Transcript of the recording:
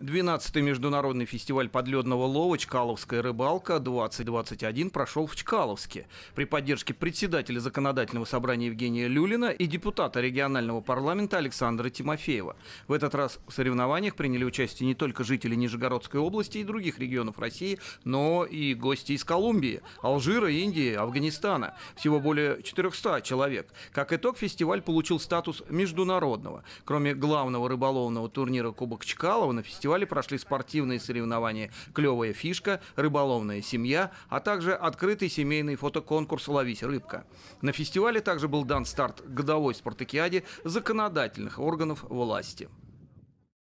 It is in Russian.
12-й международный фестиваль подледного лова «Чкаловская рыбалка-2021» прошел в Чкаловске при поддержке председателя законодательного собрания Евгения Люлина и депутата регионального парламента Александра Тимофеева. В этот раз в соревнованиях приняли участие не только жители Нижегородской области и других регионов России, но и гости из Колумбии, Алжира, Индии, Афганистана. Всего более 400 человек. Как итог, фестиваль получил статус международного. Кроме главного рыболовного турнира «Кубок Чкалова» на фестивале фестивале прошли спортивные соревнования «Клевая фишка», «Рыболовная семья», а также открытый семейный фотоконкурс «Ловись рыбка». На фестивале также был дан старт годовой спартакиаде законодательных органов власти.